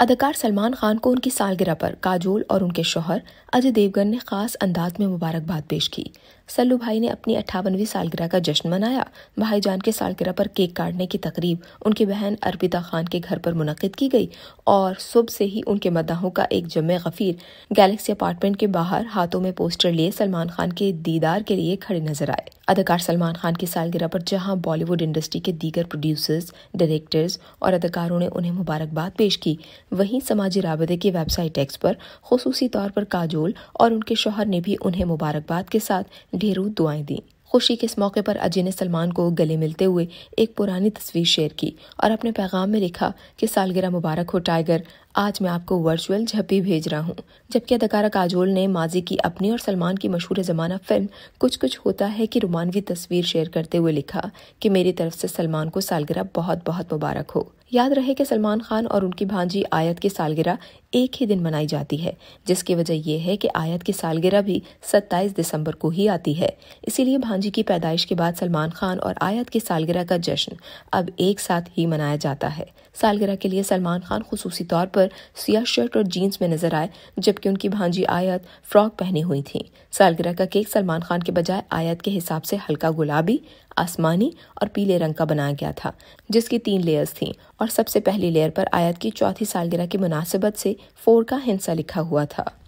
अदाकार सलमान खान को उनकी सालगिरह पर काजोल और उनके शोहर अजय देवगन ने खास अंदाज में मुबारकबाद पेश की सल्लू भाई ने अपनी अट्ठावनवीं सालगिरह का जश्न मनाया भाईजान के सालगिरह पर केक काटने की तकरीब उनकी बहन अर्पिता खान के घर पर मुनद की गई और सुबह से ही उनके मदाहों का एक जमे गफीर गैलेक्सी अपार्टमेंट के बाहर हाथों में पोस्टर लिए सलमान खान के दीदार के लिए खड़े नजर आए अदाकार सलमान खान की सालगिरह पर जहां बॉलीवुड इंडस्ट्री के दीगर प्रोड्यूसर्स डायरेक्टर्स और अदाकारों ने उन्हें मुबारकबाद पेश की वहीं समाजी राबे की वेबसाइट एक्स पर खसूसी तौर पर काजोल और उनके शोहर ने भी उन्हें मुबारकबाद के साथ ઢેર ઉતવાઈ હતી खुशी के इस मौके पर अजय ने सलमान को गले मिलते हुए एक पुरानी तस्वीर शेयर की और अपने पैगाम में लिखा कि सालगिरह मुबारक हो टाइगर आज मैं आपको वर्चुअल झप्पी भेज रहा हूं जबकि अदाकारा काजोल ने माजी की अपनी और सलमान की मशहूर जमाना फिल्म कुछ कुछ होता है कि रोमानवी तस्वीर शेयर करते हुए लिखा की मेरी तरफ ऐसी सलमान को सालगिरह बहुत बहुत मुबारक हो याद रहे कि सलमान खान और उनकी भांजी आयत की सालगिरह एक ही दिन मनाई जाती है जिसकी वजह यह है कि आयत की सालगिरह भी 27 दिसंबर को ही आती है इसीलिए भांजी जी की पैदाइश के बाद सलमान खान और आयत की सालगिरह का जश्न अब एक साथ ही मनाया जाता है सालगिरह के लिए सलमान खान खसूसी तौर पर सियाह शर्ट और जीन्स में नजर आए जबकि उनकी भांजी आयत फ्रॉक पहनी हुई थी सालगिरह का केक सलमान खान के बजाय आयत के हिसाब से हल्का गुलाबी आसमानी और पीले रंग का बनाया गया था जिसकी तीन लेयर्स थीं और सबसे पहली लेयर पर आयत की चौथी सालगिरह की मुनासिबत से फोर का हिंसा लिखा हुआ था